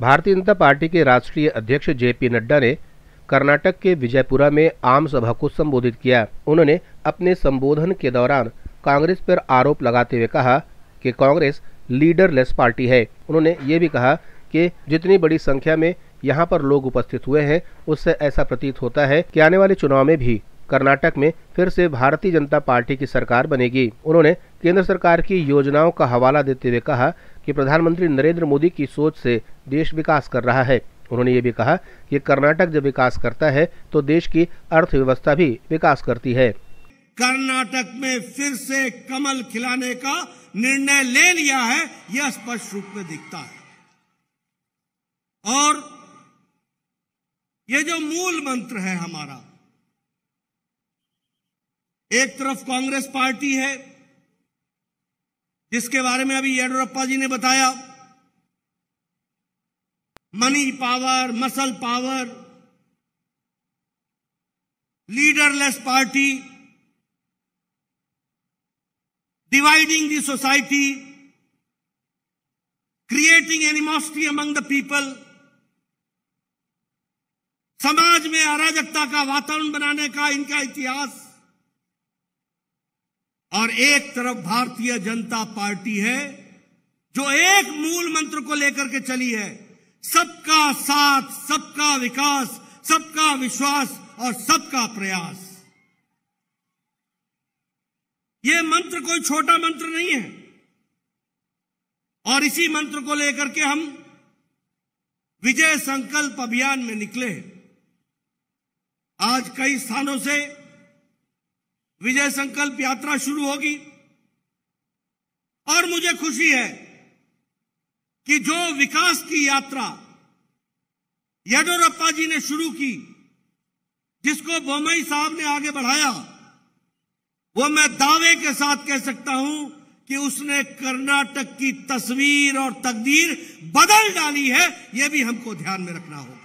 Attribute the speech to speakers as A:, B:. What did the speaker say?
A: भारतीय जनता पार्टी के राष्ट्रीय अध्यक्ष जे पी नड्डा ने कर्नाटक के विजयपुरा में आम सभा को संबोधित किया उन्होंने अपने संबोधन के दौरान कांग्रेस पर आरोप लगाते हुए कहा कि कांग्रेस लीडरलेस पार्टी है उन्होंने ये भी कहा कि जितनी बड़ी संख्या में यहाँ पर लोग उपस्थित हुए हैं उससे ऐसा प्रतीत होता है कि आने वाले चुनाव में भी कर्नाटक में फिर से भारतीय जनता पार्टी की सरकार बनेगी उन्होंने केंद्र सरकार की योजनाओं का हवाला देते हुए कहा कि प्रधानमंत्री नरेंद्र मोदी की सोच से देश विकास कर रहा है उन्होंने ये भी कहा कि कर्नाटक जब विकास करता है तो देश की अर्थव्यवस्था भी विकास करती है
B: कर्नाटक में फिर से कमल खिलाने का निर्णय ले लिया है यह स्पष्ट रूप में दिखता है और ये जो मूल मंत्र है हमारा एक तरफ कांग्रेस पार्टी है जिसके बारे में अभी येडियप्पा जी ने बताया money power muscle power leaderless party dividing the society creating animosity among the people समाज में अराजकता का वातावरण बनाने का इनका इतिहास और एक तरफ भारतीय जनता पार्टी है जो एक मूल मंत्र को लेकर के चली है सबका साथ सबका विकास सबका विश्वास और सबका प्रयास ये मंत्र कोई छोटा मंत्र नहीं है और इसी मंत्र को लेकर के हम विजय संकल्प अभियान में निकले आज कई स्थानों से विजय संकल्प यात्रा शुरू होगी और मुझे खुशी है कि जो विकास की यात्रा येडोरप्पा जी ने शुरू की जिसको बोमई साहब ने आगे बढ़ाया वो मैं दावे के साथ कह सकता हूं कि उसने कर्नाटक की तस्वीर और तकदीर बदल डाली है यह भी हमको ध्यान में रखना होगा